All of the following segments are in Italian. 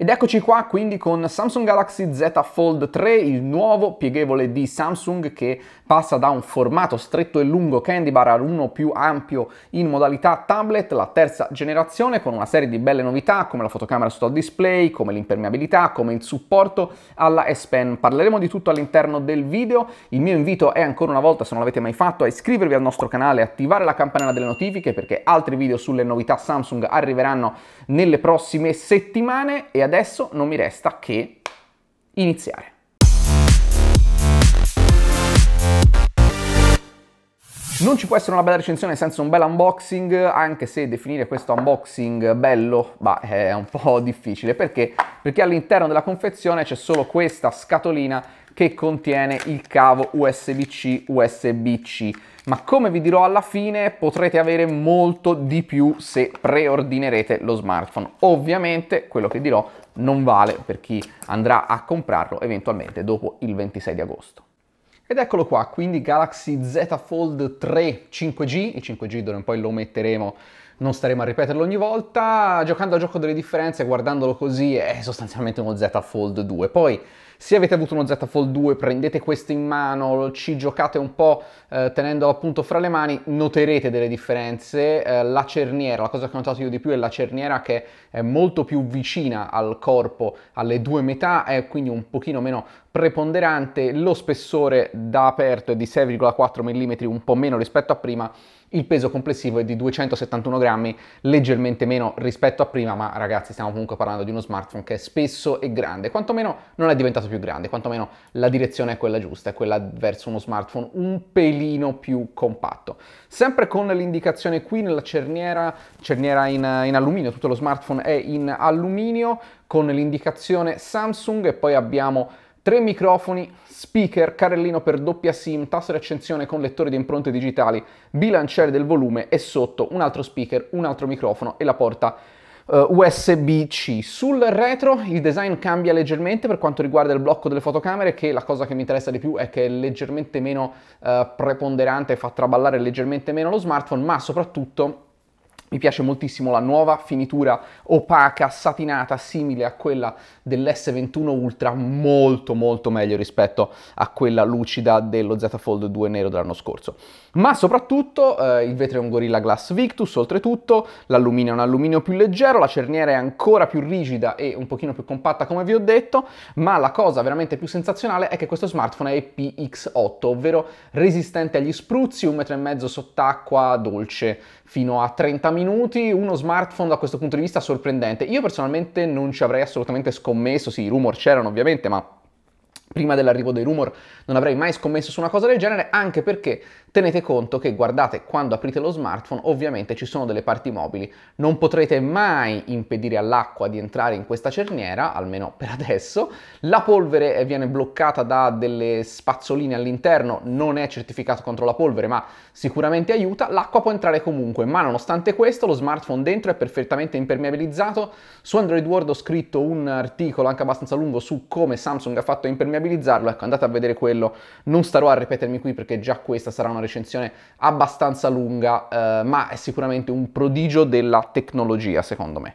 Ed eccoci qua quindi con Samsung Galaxy Z Fold 3, il nuovo pieghevole di Samsung che passa da un formato stretto e lungo candy bar ad uno più ampio in modalità tablet, la terza generazione con una serie di belle novità come la fotocamera sotto al display, come l'impermeabilità, come il supporto alla S Pen. Parleremo di tutto all'interno del video. Il mio invito è ancora una volta, se non l'avete mai fatto, a iscrivervi al nostro canale, e attivare la campanella delle notifiche perché altri video sulle novità Samsung arriveranno nelle prossime settimane e adesso non mi resta che iniziare. Non ci può essere una bella recensione senza un bel unboxing, anche se definire questo unboxing bello bah, è un po' difficile, perché? Perché all'interno della confezione c'è solo questa scatolina che contiene il cavo USB-C USB-C ma come vi dirò alla fine potrete avere molto di più se preordinerete lo smartphone ovviamente quello che dirò non vale per chi andrà a comprarlo eventualmente dopo il 26 di agosto ed eccolo qua, quindi Galaxy Z Fold 3 5G, i 5G d'ora poi lo metteremo, non staremo a ripeterlo ogni volta, giocando a gioco delle differenze, guardandolo così è sostanzialmente uno Z Fold 2. Poi se avete avuto uno Z Fold 2 prendete questo in mano, ci giocate un po' eh, tenendolo appunto fra le mani, noterete delle differenze. Eh, la cerniera, la cosa che ho notato io di più è la cerniera che è molto più vicina al corpo, alle due metà, è quindi un pochino meno preponderante, lo spessore da aperto è di 6,4 mm, un po' meno rispetto a prima, il peso complessivo è di 271 grammi, leggermente meno rispetto a prima, ma ragazzi stiamo comunque parlando di uno smartphone che è spesso e grande, quantomeno non è diventato più grande, quantomeno la direzione è quella giusta, è quella verso uno smartphone un pelino più compatto. Sempre con l'indicazione qui nella cerniera, cerniera in, in alluminio, tutto lo smartphone è in alluminio, con l'indicazione Samsung e poi abbiamo Tre microfoni, speaker, carrellino per doppia SIM, tasto di accensione con lettore di impronte digitali, bilanciere del volume e sotto un altro speaker, un altro microfono e la porta eh, USB-C. Sul retro il design cambia leggermente per quanto riguarda il blocco delle fotocamere, che la cosa che mi interessa di più è che è leggermente meno eh, preponderante, fa traballare leggermente meno lo smartphone, ma soprattutto mi piace moltissimo la nuova finitura opaca, satinata, simile a quella dell'S21 Ultra, molto molto meglio rispetto a quella lucida dello Z Fold 2 nero dell'anno scorso. Ma soprattutto eh, il vetro è un Gorilla Glass Victus, oltretutto l'alluminio è un alluminio più leggero, la cerniera è ancora più rigida e un pochino più compatta come vi ho detto, ma la cosa veramente più sensazionale è che questo smartphone è PX8, ovvero resistente agli spruzzi, un metro e mezzo sott'acqua, dolce, fino a 30 minuti minuti, uno smartphone da questo punto di vista sorprendente. Io personalmente non ci avrei assolutamente scommesso, sì, i rumor c'erano ovviamente, ma prima dell'arrivo dei rumor non avrei mai scommesso su una cosa del genere, anche perché tenete conto che guardate quando aprite lo smartphone ovviamente ci sono delle parti mobili, non potrete mai impedire all'acqua di entrare in questa cerniera, almeno per adesso, la polvere eh, viene bloccata da delle spazzoline all'interno, non è certificato contro la polvere ma sicuramente aiuta, l'acqua può entrare comunque, ma nonostante questo lo smartphone dentro è perfettamente impermeabilizzato, su Android World ho scritto un articolo anche abbastanza lungo su come Samsung ha fatto impermeabilizzare permeabilizzarlo, ecco andate a vedere quello, non starò a ripetermi qui perché già questa sarà una recensione abbastanza lunga, eh, ma è sicuramente un prodigio della tecnologia secondo me.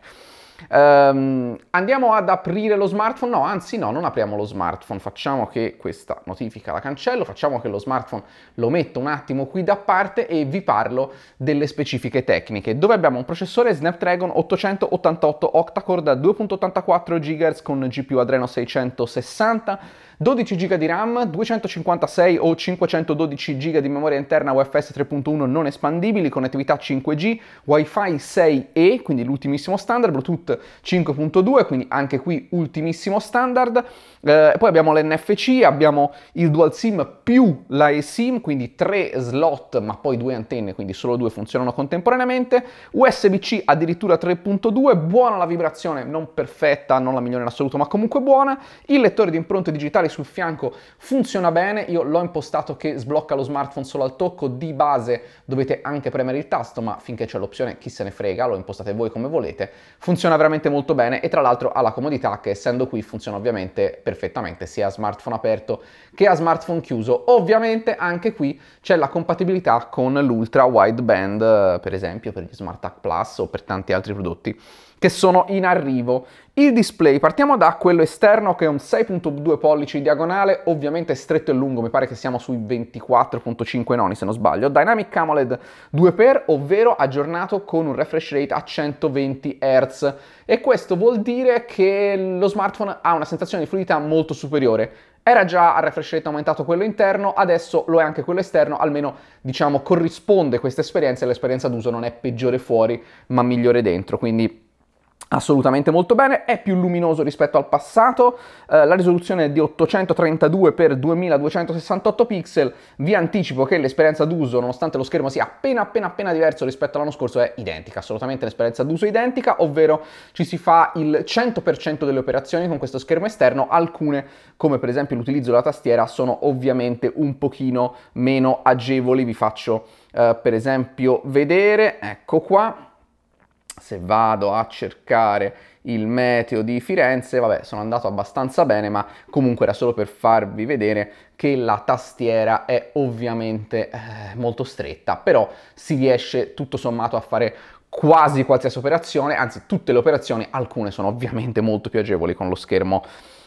Um, andiamo ad aprire lo smartphone? No, anzi no, non apriamo lo smartphone, facciamo che questa notifica la cancello, facciamo che lo smartphone lo metto un attimo qui da parte e vi parlo delle specifiche tecniche, dove abbiamo un processore Snapdragon 888 octa-core da 2.84 GHz con GPU Adreno 660, 12 GB di RAM, 256 o 512 GB di memoria interna UFS 3.1 non espandibili, connettività 5G, WiFi 6E, quindi l'ultimissimo standard, Bluetooth 5.2, quindi anche qui ultimissimo standard. Eh, poi abbiamo l'NFC, abbiamo il dual SIM più la eSIM, quindi tre slot ma poi due antenne, quindi solo due funzionano contemporaneamente. USB-C addirittura 3.2, buona la vibrazione, non perfetta, non la migliore in assoluto, ma comunque buona. Il lettore di impronte digitali sul fianco funziona bene, io l'ho impostato che sblocca lo smartphone solo al tocco, di base dovete anche premere il tasto, ma finché c'è l'opzione chi se ne frega, lo impostate voi come volete, funziona funziona veramente molto bene e tra l'altro ha la comodità che essendo qui funziona ovviamente perfettamente sia a smartphone aperto che a smartphone chiuso. Ovviamente anche qui c'è la compatibilità con l'ultra wideband eh, per esempio per gli Smart Tag Plus o per tanti altri prodotti che sono in arrivo. Il display, partiamo da quello esterno che è un 6.2 pollici diagonale, ovviamente stretto e lungo, mi pare che siamo sui 24.5 noni se non sbaglio, Dynamic AMOLED 2x, ovvero aggiornato con un refresh rate a 120 Hz e questo vuol dire che lo smartphone ha una sensazione di fluidità molto superiore. Era già a refresh rate aumentato quello interno, adesso lo è anche quello esterno, almeno diciamo corrisponde questa esperienza e l'esperienza d'uso non è peggiore fuori ma migliore dentro, quindi assolutamente molto bene, è più luminoso rispetto al passato, eh, la risoluzione è di 832x2268 pixel, vi anticipo che l'esperienza d'uso, nonostante lo schermo sia appena appena appena diverso rispetto all'anno scorso, è identica, assolutamente l'esperienza d'uso è identica, ovvero ci si fa il 100% delle operazioni con questo schermo esterno, alcune come per esempio l'utilizzo della tastiera sono ovviamente un pochino meno agevoli, vi faccio eh, per esempio vedere, ecco qua, se vado a cercare il meteo di Firenze, vabbè, sono andato abbastanza bene, ma comunque era solo per farvi vedere che la tastiera è ovviamente eh, molto stretta, però si riesce tutto sommato a fare quasi qualsiasi operazione, anzi tutte le operazioni, alcune sono ovviamente molto più agevoli con lo schermo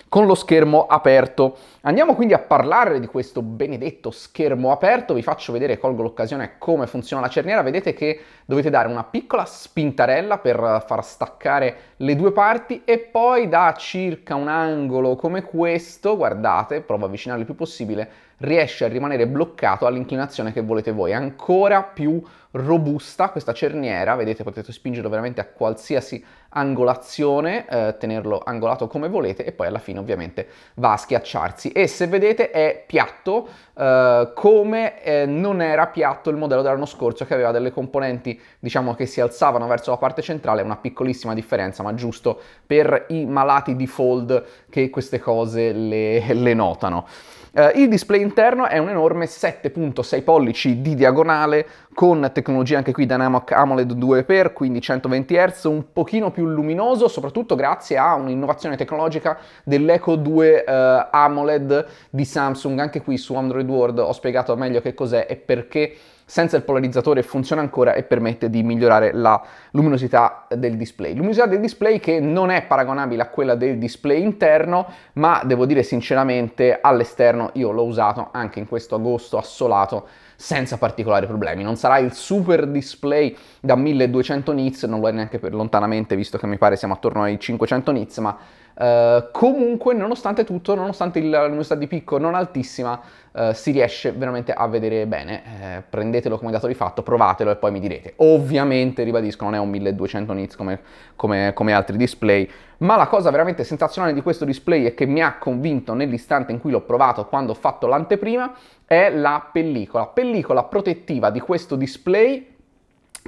con lo schermo aperto. Andiamo quindi a parlare di questo benedetto schermo aperto, vi faccio vedere, colgo l'occasione, come funziona la cerniera, vedete che dovete dare una piccola spintarella per far staccare le due parti e poi da circa un angolo come questo, guardate, provo a avvicinare il più possibile, riesce a rimanere bloccato all'inclinazione che volete voi, ancora più robusta questa cerniera, vedete potete spingerlo veramente a qualsiasi angolazione, eh, tenerlo angolato come volete e poi alla fine ovviamente va a schiacciarsi e se vedete è piatto eh, come eh, non era piatto il modello dell'anno scorso che aveva delle componenti diciamo che si alzavano verso la parte centrale, una piccolissima differenza ma giusto per i malati di fold che queste cose le, le notano. Eh, il display interno è un enorme 7.6 pollici di diagonale con tecnologia anche qui Dynamic AMOLED 2x, quindi 120 Hz, un pochino più luminoso, soprattutto grazie a un'innovazione tecnologica dell'Eco 2 eh, AMOLED di Samsung. Anche qui su Android World ho spiegato meglio che cos'è e perché senza il polarizzatore funziona ancora e permette di migliorare la luminosità del display. Luminosità del display che non è paragonabile a quella del display interno, ma devo dire sinceramente all'esterno io l'ho usato anche in questo agosto assolato senza particolari problemi. Non sarà il super display da 1200 nits, non lo è neanche per lontanamente visto che mi pare siamo attorno ai 500 nits, ma eh, comunque, nonostante tutto, nonostante il, l'università di picco non altissima, uh, si riesce veramente a vedere bene. Eh, prendetelo come dato di fatto, provatelo e poi mi direte. Ovviamente, ribadisco, non è un 1200 nits come, come, come altri display, ma la cosa veramente sensazionale di questo display e che mi ha convinto nell'istante in cui l'ho provato quando ho fatto l'anteprima è la pellicola. Pellicola protettiva di questo display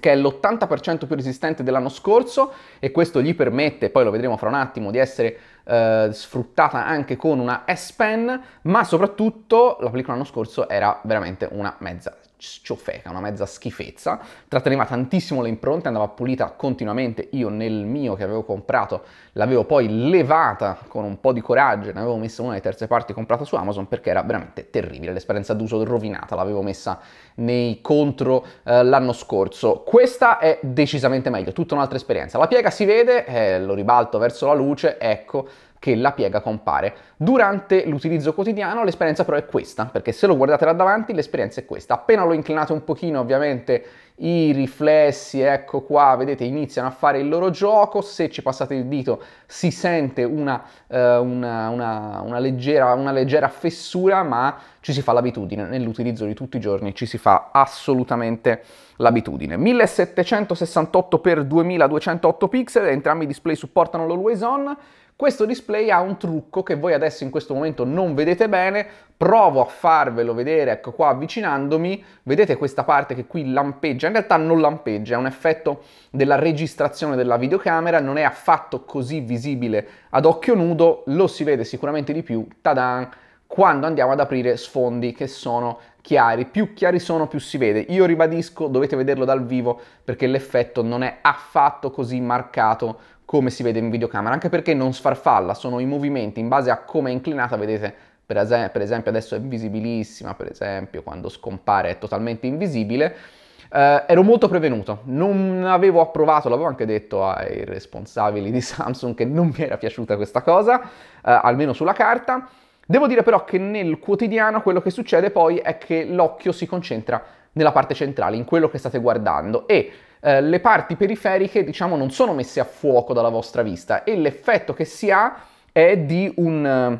che è l'80% più resistente dell'anno scorso e questo gli permette, poi lo vedremo fra un attimo, di essere eh, sfruttata anche con una S-Pen, ma soprattutto la pellicola l'anno scorso era veramente una mezza ciofeca, una mezza schifezza, tratteneva tantissimo le impronte, andava pulita continuamente, io nel mio che avevo comprato l'avevo poi levata con un po' di coraggio, ne avevo messa una di terze parti comprata su Amazon perché era veramente terribile, l'esperienza d'uso rovinata, l'avevo messa nei contro eh, l'anno scorso, questa è decisamente meglio, tutta un'altra esperienza, la piega si vede, eh, lo ribalto verso la luce, ecco, che la piega compare. Durante l'utilizzo quotidiano l'esperienza però è questa, perché se lo guardate là davanti l'esperienza è questa. Appena lo inclinate un pochino ovviamente i riflessi, ecco qua, vedete, iniziano a fare il loro gioco, se ci passate il dito si sente una, eh, una, una, una leggera, leggera fessura, ma ci si fa l'abitudine, nell'utilizzo di tutti i giorni ci si fa assolutamente l'abitudine. 1768x2208 pixel, entrambi i display supportano l'always on, questo display ha un trucco che voi adesso in questo momento non vedete bene, provo a farvelo vedere, ecco qua avvicinandomi, vedete questa parte che qui lampeggia, in realtà non lampeggia, è un effetto della registrazione della videocamera, non è affatto così visibile ad occhio nudo, lo si vede sicuramente di più, tadan, quando andiamo ad aprire sfondi che sono chiari, più chiari sono più si vede. Io ribadisco, dovete vederlo dal vivo perché l'effetto non è affatto così marcato come si vede in videocamera, anche perché non sfarfalla, sono i movimenti in base a come è inclinata, vedete per, es- per esempio adesso è visibilissima, per esempio quando scompare è totalmente invisibile. Eh, ero molto prevenuto, non avevo approvato, l'avevo anche detto ai responsabili di Samsung che non mi era piaciuta questa cosa, eh, almeno sulla carta. Devo dire però che nel quotidiano quello che succede poi è che l'occhio si concentra nella parte centrale, in quello che state guardando e eh, le parti periferiche diciamo non sono messe a fuoco dalla vostra vista e l'effetto che si ha è di un,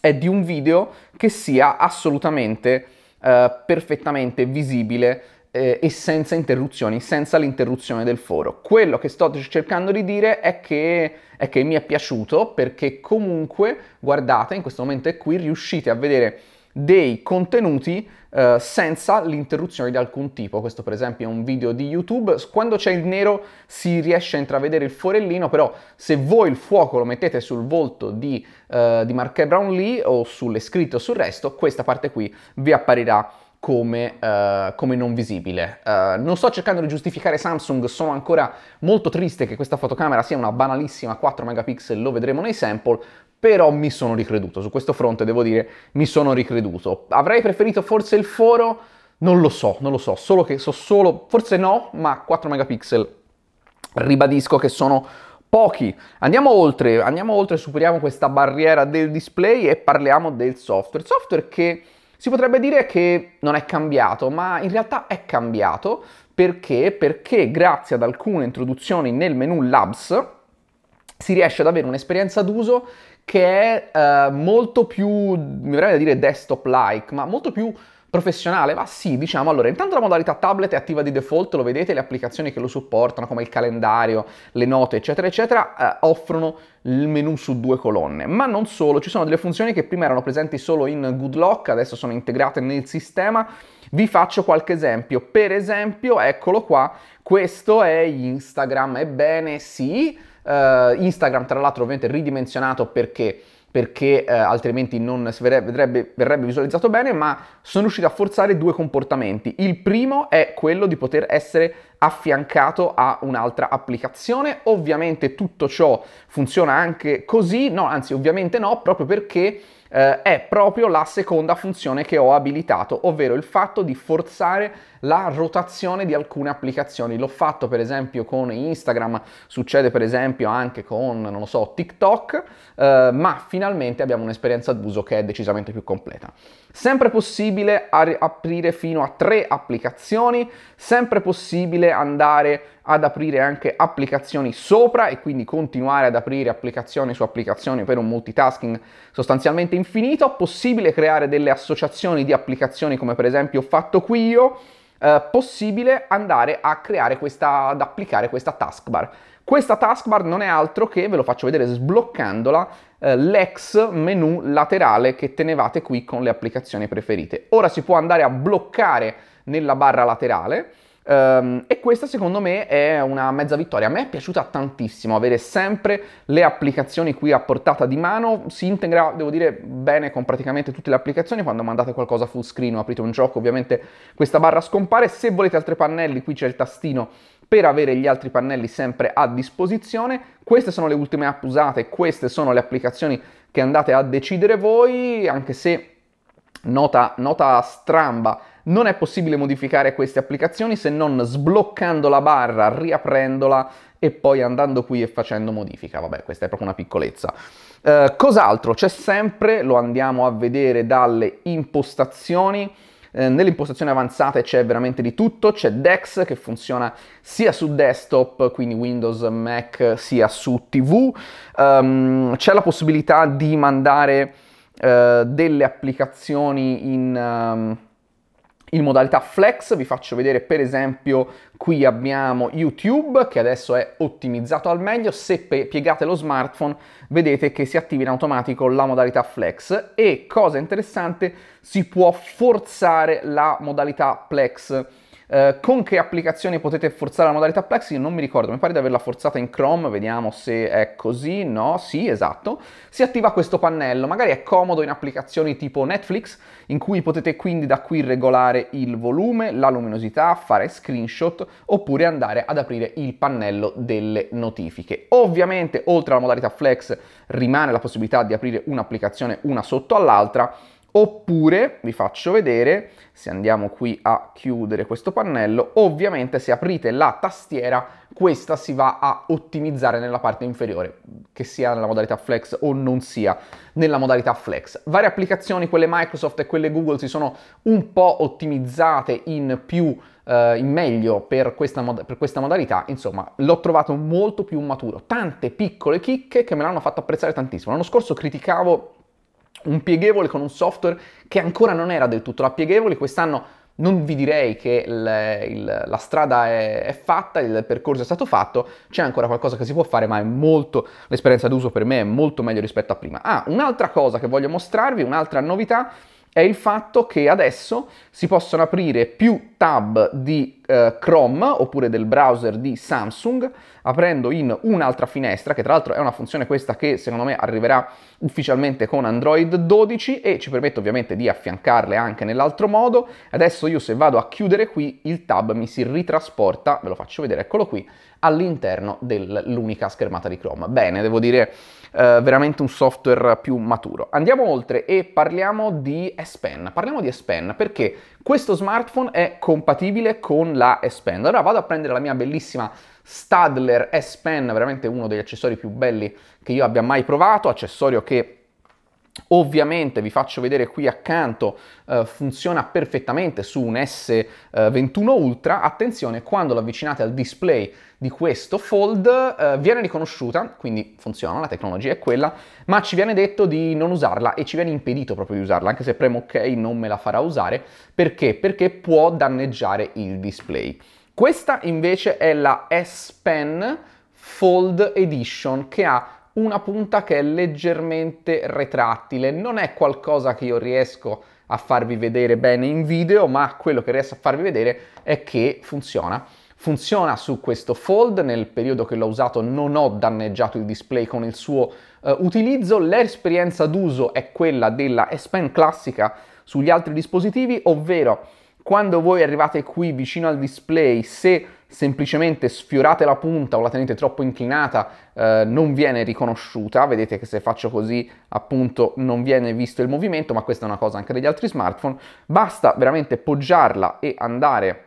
è di un video che sia assolutamente eh, perfettamente visibile eh, e senza interruzioni, senza l'interruzione del foro. Quello che sto cercando di dire è che, è che mi è piaciuto perché comunque, guardate, in questo momento è qui, riuscite a vedere dei contenuti eh, senza l'interruzione di alcun tipo. Questo per esempio è un video di YouTube. Quando c'è il nero si riesce a intravedere il forellino, però se voi il fuoco lo mettete sul volto di, eh, di Marquet Brownlee o sulle scritte o sul resto, questa parte qui vi apparirà come, uh, come, non visibile. Uh, non sto cercando di giustificare Samsung, sono ancora molto triste che questa fotocamera sia una banalissima 4 megapixel, lo vedremo nei sample, però mi sono ricreduto, su questo fronte devo dire mi sono ricreduto. Avrei preferito forse il foro? Non lo so, non lo so, solo che so solo, forse no, ma 4 megapixel ribadisco che sono pochi. Andiamo oltre, andiamo oltre, superiamo questa barriera del display e parliamo del software. Software che si potrebbe dire che non è cambiato, ma in realtà è cambiato perché? Perché grazie ad alcune introduzioni nel menu Labs si riesce ad avere un'esperienza d'uso che è eh, molto più, mi verrebbe da dire desktop-like, ma molto più Professionale? Ma sì, diciamo allora, intanto la modalità tablet è attiva di default, lo vedete, le applicazioni che lo supportano come il calendario, le note eccetera eccetera eh, offrono il menu su due colonne, ma non solo, ci sono delle funzioni che prima erano presenti solo in GoodLock, adesso sono integrate nel sistema, vi faccio qualche esempio, per esempio eccolo qua, questo è Instagram, ebbene sì, eh, Instagram tra l'altro ovviamente ridimensionato perché perché eh, altrimenti non verrebbe, verrebbe visualizzato bene, ma sono riuscito a forzare due comportamenti. Il primo è quello di poter essere affiancato a un'altra applicazione. Ovviamente tutto ciò funziona anche così, no, anzi ovviamente no, proprio perché eh, è proprio la seconda funzione che ho abilitato, ovvero il fatto di forzare la rotazione di alcune applicazioni. L'ho fatto per esempio con Instagram, succede per esempio anche con, non lo so, TikTok, eh, ma finalmente abbiamo un'esperienza d'uso che è decisamente più completa. Sempre possibile aprire fino a tre applicazioni, sempre possibile andare ad aprire anche applicazioni sopra e quindi continuare ad aprire applicazioni su applicazioni per un multitasking sostanzialmente infinito, possibile creare delle associazioni di applicazioni come per esempio ho fatto qui io, eh, possibile andare a creare questa, ad applicare questa taskbar. Questa taskbar non è altro che, ve lo faccio vedere sbloccandola, eh, l'ex menu laterale che tenevate qui con le applicazioni preferite. Ora si può andare a bloccare nella barra laterale, Um, e questa secondo me è una mezza vittoria. A me è piaciuta tantissimo avere sempre le applicazioni qui a portata di mano. Si integra, devo dire, bene con praticamente tutte le applicazioni. Quando mandate qualcosa full screen o aprite un gioco, ovviamente questa barra scompare. Se volete altri pannelli, qui c'è il tastino per avere gli altri pannelli sempre a disposizione. Queste sono le ultime app usate, queste sono le applicazioni che andate a decidere voi, anche se nota, nota stramba non è possibile modificare queste applicazioni se non sbloccando la barra, riaprendola e poi andando qui e facendo modifica. Vabbè, questa è proprio una piccolezza. Eh, cos'altro? C'è sempre, lo andiamo a vedere dalle impostazioni, eh, nelle impostazioni avanzate c'è veramente di tutto, c'è DeX che funziona sia su desktop, quindi Windows, Mac, sia su TV, um, ehm, c'è la possibilità di mandare uh, delle applicazioni in... Um, in modalità flex vi faccio vedere per esempio qui abbiamo YouTube che adesso è ottimizzato al meglio se piegate lo smartphone vedete che si attiva in automatico la modalità flex e cosa interessante si può forzare la modalità flex eh, con che applicazioni potete forzare la modalità plexi? Non mi ricordo, mi pare di averla forzata in Chrome, vediamo se è così, no, sì, esatto. Si attiva questo pannello, magari è comodo in applicazioni tipo Netflix, in cui potete quindi da qui regolare il volume, la luminosità, fare screenshot oppure andare ad aprire il pannello delle notifiche. Ovviamente oltre alla modalità flex rimane la possibilità di aprire un'applicazione una sotto all'altra, Oppure vi faccio vedere, se andiamo qui a chiudere questo pannello, ovviamente se aprite la tastiera questa si va a ottimizzare nella parte inferiore, che sia nella modalità flex o non sia nella modalità flex. Varie applicazioni, quelle Microsoft e quelle Google, si sono un po' ottimizzate in più Uh, in meglio per questa, mod- per questa, modalità, insomma, l'ho trovato molto più maturo. Tante piccole chicche che me l'hanno fatto apprezzare tantissimo. L'anno scorso criticavo un pieghevole con un software che ancora non era del tutto la pieghevole, quest'anno non vi direi che il, il, la strada è, è, fatta, il percorso è stato fatto, c'è ancora qualcosa che si può fare, ma è molto, l'esperienza d'uso per me è molto meglio rispetto a prima. Ah, un'altra cosa che voglio mostrarvi, un'altra novità, è il fatto che adesso si possono aprire più tab di eh, Chrome oppure del browser di Samsung, aprendo in un'altra finestra, che tra l'altro è una funzione questa che secondo me arriverà ufficialmente con Android 12 e ci permette ovviamente di affiancarle anche nell'altro modo. Adesso io se vado a chiudere qui, il tab mi si ritrasporta, ve lo faccio vedere, eccolo qui, all'interno dell'unica schermata di Chrome. Bene, devo dire eh, veramente un software più maturo. Andiamo oltre e parliamo di S Pen. Parliamo di S Pen perché questo smartphone è compatibile con la S Pen. Allora vado a prendere la mia bellissima Stadler S Pen, veramente uno degli accessori più belli che io abbia mai provato, accessorio che Ovviamente vi faccio vedere qui accanto, eh, funziona perfettamente su un S21 eh, Ultra. Attenzione, quando lo avvicinate al display di questo fold eh, viene riconosciuta, quindi funziona, la tecnologia è quella, ma ci viene detto di non usarla e ci viene impedito proprio di usarla, anche se premo ok non me la farà usare. Perché? Perché può danneggiare il display. Questa invece è la S Pen Fold Edition che ha una punta che è leggermente retrattile, non è qualcosa che io riesco a farvi vedere bene in video, ma quello che riesco a farvi vedere è che funziona. Funziona su questo fold, nel periodo che l'ho usato non ho danneggiato il display con il suo eh, utilizzo, l'esperienza d'uso è quella della S Pen classica sugli altri dispositivi, ovvero quando voi arrivate qui vicino al display, se semplicemente sfiorate la punta o la tenete troppo inclinata eh, non viene riconosciuta, vedete che se faccio così appunto non viene visto il movimento, ma questa è una cosa anche degli altri smartphone, basta veramente poggiarla e andare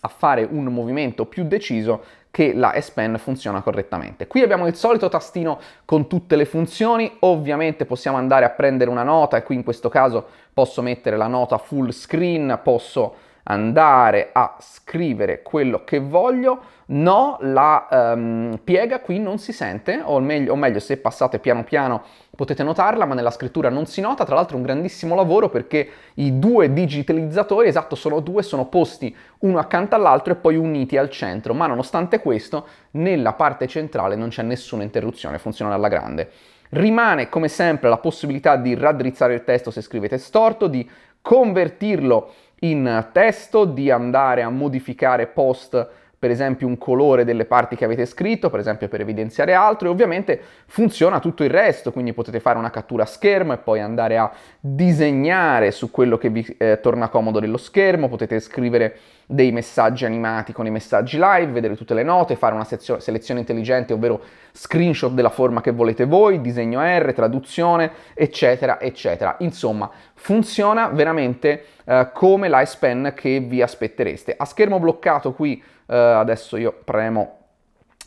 a fare un movimento più deciso che la S Pen funziona correttamente. Qui abbiamo il solito tastino con tutte le funzioni, ovviamente possiamo andare a prendere una nota e qui in questo caso posso mettere la nota full screen, posso andare a scrivere quello che voglio, no, la ehm, piega qui non si sente, o meglio, o meglio, se passate piano piano potete notarla, ma nella scrittura non si nota, tra l'altro un grandissimo lavoro perché i due digitalizzatori, esatto, sono due, sono posti uno accanto all'altro e poi uniti al centro, ma nonostante questo nella parte centrale non c'è nessuna interruzione, funziona alla grande. Rimane come sempre la possibilità di raddrizzare il testo se scrivete storto, di convertirlo in testo di andare a modificare post per esempio un colore delle parti che avete scritto, per esempio per evidenziare altro e ovviamente funziona tutto il resto, quindi potete fare una cattura a schermo e poi andare a disegnare su quello che vi eh, torna comodo dello schermo, potete scrivere dei messaggi animati con i messaggi live, vedere tutte le note, fare una sezio- selezione intelligente, ovvero screenshot della forma che volete voi, disegno R, traduzione, eccetera, eccetera. Insomma, funziona veramente eh, come l'iSpan che vi aspettereste. A schermo bloccato qui, eh, adesso io premo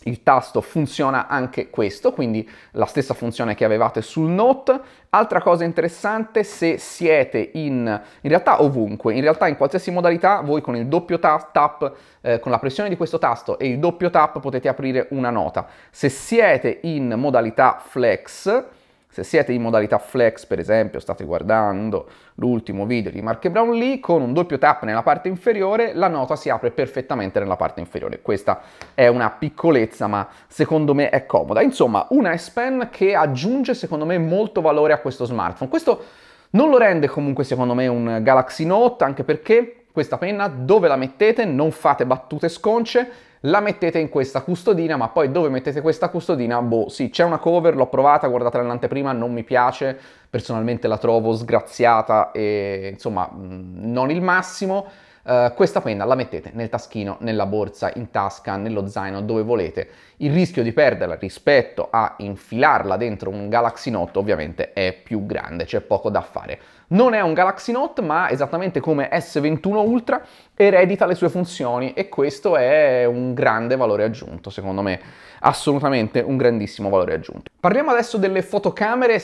il tasto funziona anche questo, quindi la stessa funzione che avevate sul Note. Altra cosa interessante, se siete in, in realtà ovunque, in realtà in qualsiasi modalità, voi con il doppio tap, tap eh, con la pressione di questo tasto e il doppio tap potete aprire una nota. Se siete in modalità flex, se siete in modalità flex, per esempio, state guardando l'ultimo video di Mark Brown Lee, con un doppio tap nella parte inferiore, la nota si apre perfettamente nella parte inferiore. Questa è una piccolezza, ma secondo me è comoda. Insomma, una S-Pen che aggiunge, secondo me, molto valore a questo smartphone. Questo non lo rende comunque, secondo me, un Galaxy Note, anche perché questa penna dove la mettete non fate battute sconce la mettete in questa custodina, ma poi dove mettete questa custodina? Boh, sì, c'è una cover, l'ho provata, guardatela in anteprima, non mi piace, personalmente la trovo sgraziata e insomma mm, non il massimo eh, questa penna la mettete nel taschino, nella borsa, in tasca, nello zaino, dove volete. Il rischio di perderla rispetto a infilarla dentro un Galaxy Note ovviamente è più grande, c'è poco da fare. Non è un Galaxy Note, ma esattamente come S21 Ultra eredita le sue funzioni e questo è un grande valore aggiunto, secondo me assolutamente un grandissimo valore aggiunto. Parliamo adesso delle fotocamere, eh,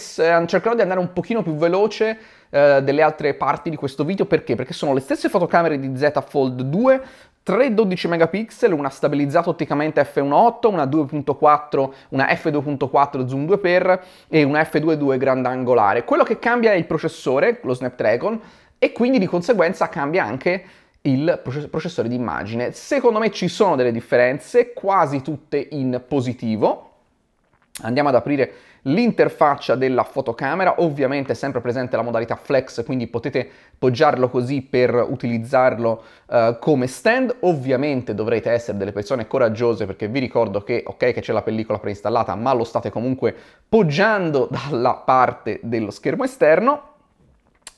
cercherò di andare un pochino più veloce eh, delle altre parti di questo video perché? Perché sono le stesse fotocamere di Z Fold 2 3 12 megapixel, una stabilizzata otticamente f1.8, una 2.4, una f2.4 zoom 2x e una f2.2 grandangolare. Quello che cambia è il processore, lo Snapdragon, e quindi di conseguenza cambia anche il processore di immagine. Secondo me ci sono delle differenze, quasi tutte in positivo. Andiamo ad aprire l'interfaccia della fotocamera, ovviamente è sempre presente la modalità flex, quindi potete poggiarlo così per utilizzarlo uh, come stand. Ovviamente dovrete essere delle persone coraggiose perché vi ricordo che ok che c'è la pellicola preinstallata, ma lo state comunque poggiando dalla parte dello schermo esterno.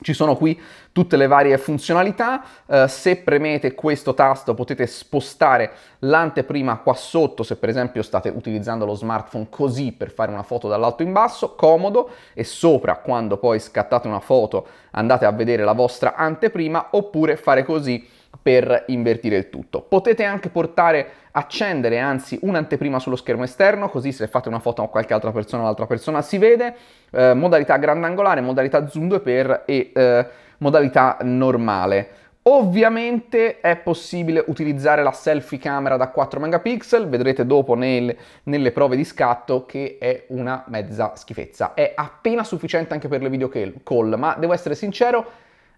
Ci sono qui tutte le varie funzionalità, eh, se premete questo tasto potete spostare l'anteprima qua sotto se per esempio state utilizzando lo smartphone così per fare una foto dall'alto in basso, comodo, e sopra quando poi scattate una foto andate a vedere la vostra anteprima oppure fare così per invertire il tutto. Potete anche portare, accendere anzi un'anteprima sullo schermo esterno, così se fate una foto a qualche altra persona, l'altra persona si vede, eh, modalità grandangolare, modalità zoom 2x e eh, modalità normale. Ovviamente è possibile utilizzare la selfie camera da 4 megapixel, vedrete dopo nel, nelle prove di scatto che è una mezza schifezza. È appena sufficiente anche per le video call, ma devo essere sincero,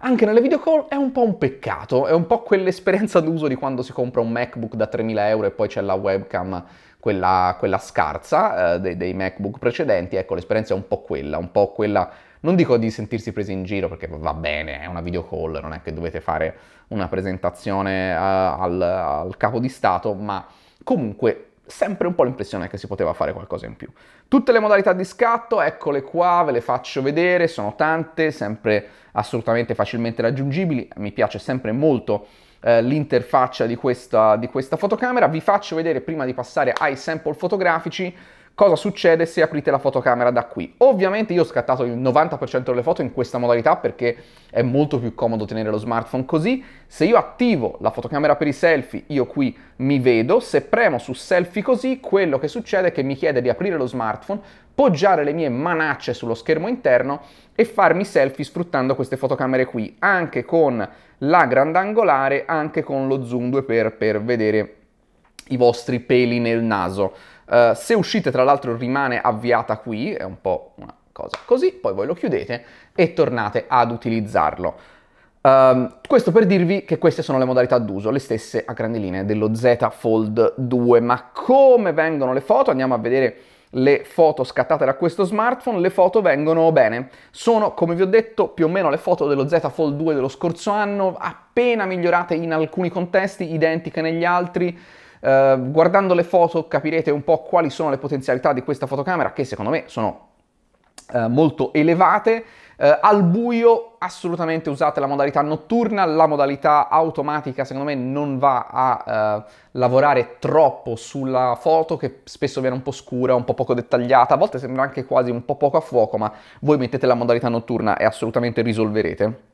anche nelle video call è un po' un peccato, è un po' quell'esperienza d'uso di quando si compra un MacBook da 3.000 euro e poi c'è la webcam, quella, quella scarsa eh, dei, dei MacBook precedenti, ecco l'esperienza è un po' quella, un po' quella non dico di sentirsi presi in giro perché va bene, è una video call, non è che dovete fare una presentazione uh, al, al, capo di Stato, ma comunque sempre un po' l'impressione che si poteva fare qualcosa in più. Tutte le modalità di scatto, eccole qua, ve le faccio vedere, sono tante, sempre assolutamente facilmente raggiungibili, mi piace sempre molto eh, l'interfaccia di questa, di questa fotocamera. Vi faccio vedere prima di passare ai sample fotografici Cosa succede se aprite la fotocamera da qui? Ovviamente io ho scattato il 90% delle foto in questa modalità perché è molto più comodo tenere lo smartphone così. Se io attivo la fotocamera per i selfie, io qui mi vedo. Se premo su selfie così, quello che succede è che mi chiede di aprire lo smartphone, poggiare le mie manacce sullo schermo interno e farmi selfie sfruttando queste fotocamere qui, anche con la grandangolare, anche con lo zoom 2x per vedere i vostri peli nel naso. Eh, se uscite tra l'altro rimane avviata qui, è un po' una cosa così, poi voi lo chiudete e tornate ad utilizzarlo. Um, questo per dirvi che queste sono le modalità d'uso, le stesse a grandi linee dello Z Fold 2, ma come vengono le foto? Andiamo a vedere le foto scattate da questo smartphone, le foto vengono bene. Sono, come vi ho detto, più o meno le foto dello Z Fold 2 dello scorso anno, appena migliorate in alcuni contesti, identiche negli altri. Ehm, guardando le foto capirete un po' quali sono le potenzialità di questa fotocamera che secondo me sono eh, molto elevate. Eh, al buio assolutamente usate la modalità notturna, la modalità automatica secondo me non va a eh, lavorare troppo sulla foto che spesso viene un po' scura, un po' poco dettagliata, a volte sembra anche quasi un po' poco a fuoco, ma voi mettete la modalità notturna e assolutamente risolverete.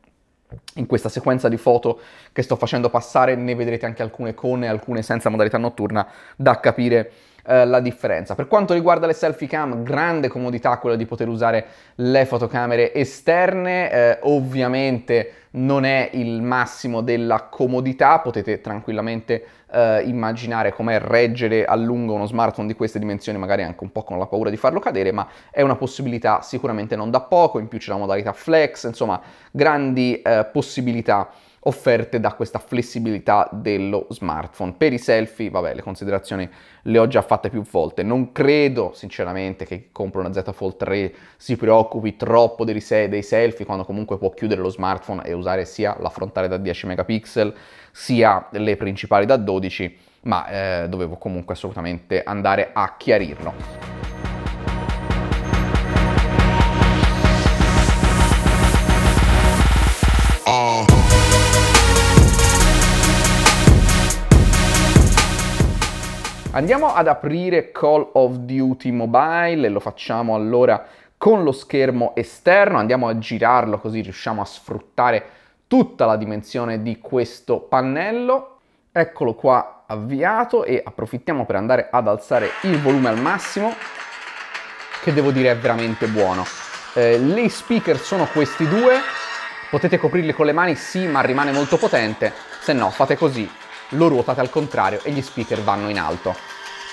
In questa sequenza di foto che sto facendo passare ne vedrete anche alcune con e alcune senza modalità notturna da capire eh, la differenza. Per quanto riguarda le selfie cam, grande comodità quella di poter usare le fotocamere esterne, eh, ovviamente non è il massimo della comodità, potete tranquillamente eh, immaginare com'è reggere a lungo uno smartphone di queste dimensioni, magari anche un po' con la paura di farlo cadere, ma è una possibilità sicuramente non da poco, in più c'è la modalità flex, insomma grandi eh, possibilità offerte da questa flessibilità dello smartphone. Per i selfie, vabbè, le considerazioni le ho già fatte più volte. Non credo, sinceramente, che chi compra una Z Fold 3 si preoccupi troppo dei, dei selfie, quando comunque può chiudere lo smartphone e usare sia la frontale da 10 megapixel, sia le principali da 12, ma eh, dovevo comunque assolutamente andare a chiarirlo. Andiamo ad aprire Call of Duty Mobile e lo facciamo allora con lo schermo esterno, andiamo a girarlo così riusciamo a sfruttare tutta la dimensione di questo pannello. Eccolo qua avviato e approfittiamo per andare ad alzare il volume al massimo che devo dire è veramente buono. Eh, gli speaker sono questi due, potete coprirli con le mani sì ma rimane molto potente, se no fate così lo ruotate al contrario e gli speaker vanno in alto.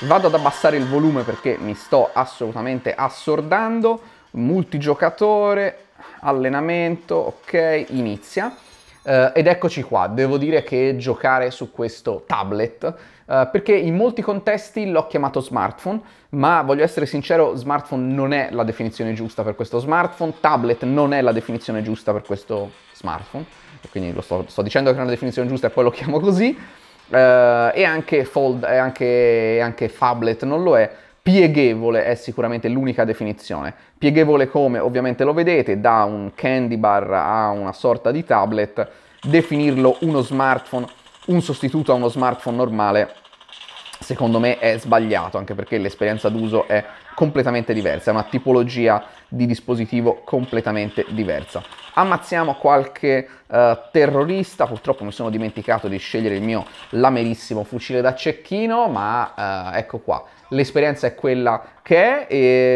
Vado ad abbassare il volume perché mi sto assolutamente assordando, multigiocatore, allenamento, ok, inizia. Uh, ed eccoci qua, devo dire che giocare su questo tablet, uh, perché in molti contesti l'ho chiamato smartphone, ma voglio essere sincero, smartphone non è la definizione giusta per questo smartphone, tablet non è la definizione giusta per questo smartphone, quindi lo sto, sto dicendo che è una definizione giusta e poi lo chiamo così eh, e anche, fold, anche, anche phablet non lo è, Pieghevole è sicuramente l'unica definizione. Pieghevole come ovviamente lo vedete, da un candy bar a una sorta di tablet, definirlo uno smartphone, un sostituto a uno smartphone normale, secondo me è sbagliato, anche perché l'esperienza d'uso è completamente diversa, è una tipologia di dispositivo completamente diversa. Ammazziamo qualche eh, terrorista, purtroppo mi sono dimenticato di scegliere il mio lamerissimo fucile da cecchino, ma eh, ecco qua, l'esperienza è quella che è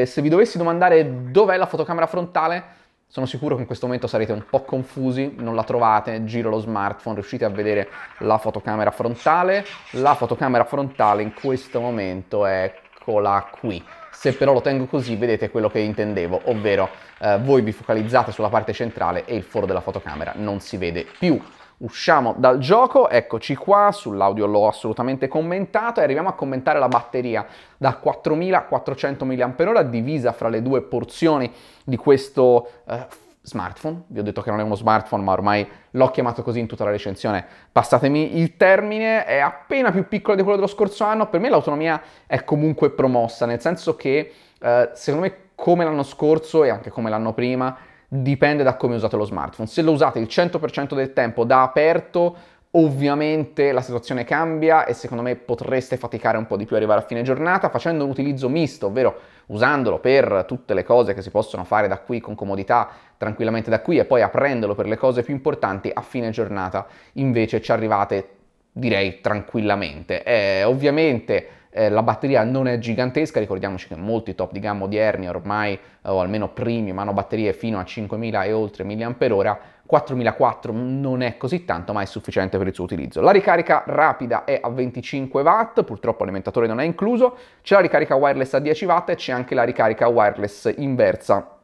e se vi dovessi domandare dov'è la fotocamera frontale, sono sicuro che in questo momento sarete un po' confusi, non la trovate, giro lo smartphone, riuscite a vedere la fotocamera frontale. La fotocamera frontale in questo momento è eccola qui se però lo tengo così vedete quello che intendevo, ovvero eh, voi vi focalizzate sulla parte centrale e il foro della fotocamera non si vede più. Usciamo dal gioco, eccoci qua, sull'audio l'ho assolutamente commentato e arriviamo a commentare la batteria da 4400 mAh divisa fra le due porzioni di questo eh, smartphone. Vi ho detto che non è uno smartphone, ma ormai l'ho chiamato così in tutta la recensione. Passatemi il termine, è appena più piccolo di quello dello scorso anno. Per me l'autonomia è comunque promossa, nel senso che eh, secondo me come l'anno scorso e anche come l'anno prima dipende da come usate lo smartphone. Se lo usate il 100% del tempo da aperto Ovviamente la situazione cambia e secondo me potreste faticare un po' di più arrivare a fine giornata facendo un utilizzo misto, ovvero usandolo per tutte le cose che si possono fare da qui con comodità, tranquillamente da qui e poi aprendolo per le cose più importanti a fine giornata. Invece ci arrivate direi tranquillamente. Eh, ovviamente eh, la batteria non è gigantesca, ricordiamoci che molti top di gamma odierni ormai, eh, o almeno primi, hanno batterie fino a 5.000 e oltre mAh, 4004 non è così tanto, ma è sufficiente per il suo utilizzo. La ricarica rapida è a 25 watt, purtroppo l'alimentatore non è incluso, c'è la ricarica wireless a 10 watt e c'è anche la ricarica wireless inversa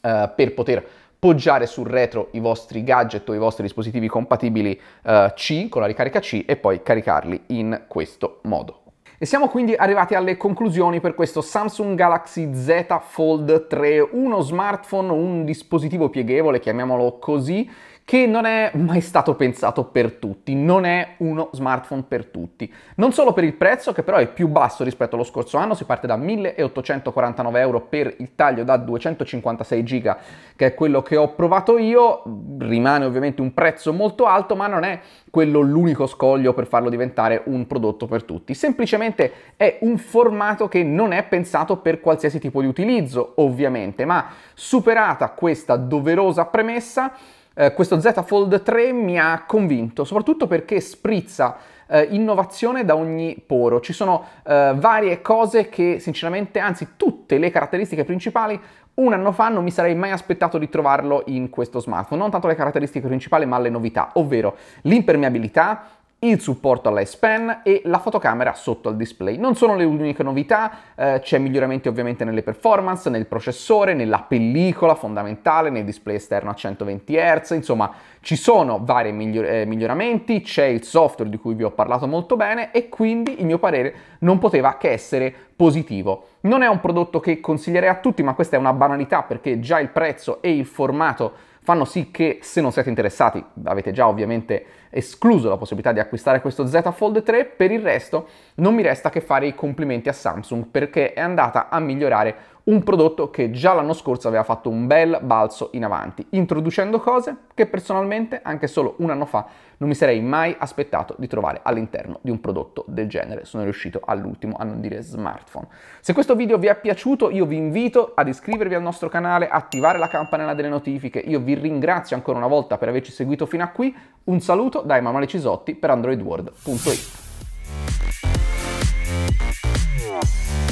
eh, per poter poggiare sul retro i vostri gadget o i vostri dispositivi compatibili eh, C con la ricarica C e poi caricarli in questo modo. E siamo quindi arrivati alle conclusioni per questo Samsung Galaxy Z Fold 3, uno smartphone, un dispositivo pieghevole, chiamiamolo così, che non è mai stato pensato per tutti, non è uno smartphone per tutti. Non solo per il prezzo, che però è più basso rispetto allo scorso anno, si parte da 1849 euro per il taglio da 256 giga, che è quello che ho provato io, rimane ovviamente un prezzo molto alto, ma non è quello l'unico scoglio per farlo diventare un prodotto per tutti. Semplicemente è un formato che non è pensato per qualsiasi tipo di utilizzo, ovviamente, ma superata questa doverosa premessa, eh, questo Z Fold 3 mi ha convinto, soprattutto perché sprizza eh, innovazione da ogni poro. Ci sono eh, varie cose che sinceramente, anzi tutte le caratteristiche principali un anno fa non mi sarei mai aspettato di trovarlo in questo smartphone, non tanto le caratteristiche principali ma le novità, ovvero l'impermeabilità, il supporto all'ice pen e la fotocamera sotto al display. Non sono le uniche novità, eh, c'è miglioramenti ovviamente nelle performance, nel processore, nella pellicola fondamentale, nel display esterno a 120 Hz, insomma ci sono vari miglior- eh, miglioramenti, c'è il software di cui vi ho parlato molto bene e quindi il mio parere non poteva che essere positivo. Non è un prodotto che consiglierei a tutti, ma questa è una banalità perché già il prezzo e il formato fanno sì che se non siete interessati, avete già ovviamente escluso la possibilità di acquistare questo Z Fold 3, per il resto non mi resta che fare i complimenti a Samsung perché è andata a migliorare un prodotto che già l'anno scorso aveva fatto un bel balzo in avanti, introducendo cose che personalmente anche solo un anno fa non mi sarei mai aspettato di trovare all'interno di un prodotto del genere. Sono riuscito all'ultimo a non dire smartphone. Se questo video vi è piaciuto io vi invito ad iscrivervi al nostro canale, attivare la campanella delle notifiche. Io vi ringrazio ancora una volta per averci seguito fino a qui. Un saluto da Emanuele Cisotti per androidworld.it.